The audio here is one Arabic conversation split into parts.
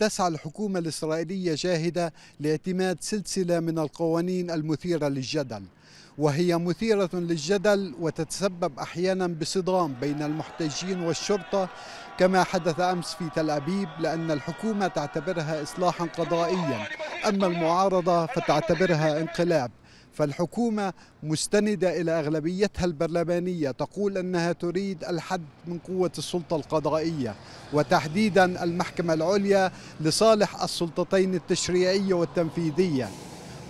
تسعى الحكومة الإسرائيلية جاهدة لاعتماد سلسلة من القوانين المثيرة للجدل وهي مثيرة للجدل وتتسبب أحيانا بصدام بين المحتجين والشرطة كما حدث أمس في تل أبيب لأن الحكومة تعتبرها إصلاحا قضائيا أما المعارضة فتعتبرها انقلاب فالحكومة مستندة إلى أغلبيتها البرلمانية تقول أنها تريد الحد من قوة السلطة القضائية وتحديدا المحكمة العليا لصالح السلطتين التشريعية والتنفيذية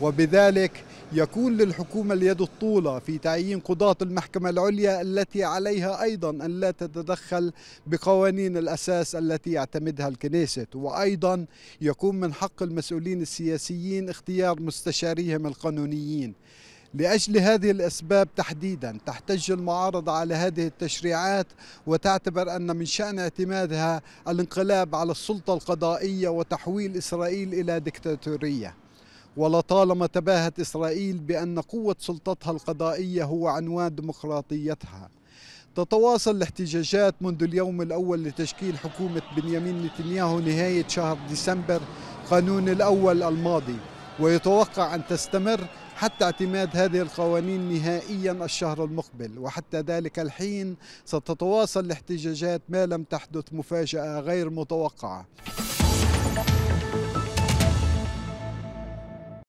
وبذلك يكون للحكومة اليد الطولة في تعيين قضاة المحكمة العليا التي عليها أيضا أن لا تتدخل بقوانين الأساس التي يعتمدها الكنيست وأيضا يكون من حق المسؤولين السياسيين اختيار مستشاريهم القانونيين لأجل هذه الأسباب تحديدا تحتج المعارضة على هذه التشريعات وتعتبر أن من شأن اعتمادها الانقلاب على السلطة القضائية وتحويل إسرائيل إلى دكتاتورية ولطالما تباهت إسرائيل بأن قوة سلطتها القضائية هو عنوان ديمقراطيتها تتواصل الاحتجاجات منذ اليوم الأول لتشكيل حكومة بنيامين نتنياهو نهاية شهر ديسمبر قانون الأول الماضي ويتوقع أن تستمر حتى اعتماد هذه القوانين نهائيا الشهر المقبل وحتى ذلك الحين ستتواصل الاحتجاجات ما لم تحدث مفاجأة غير متوقعة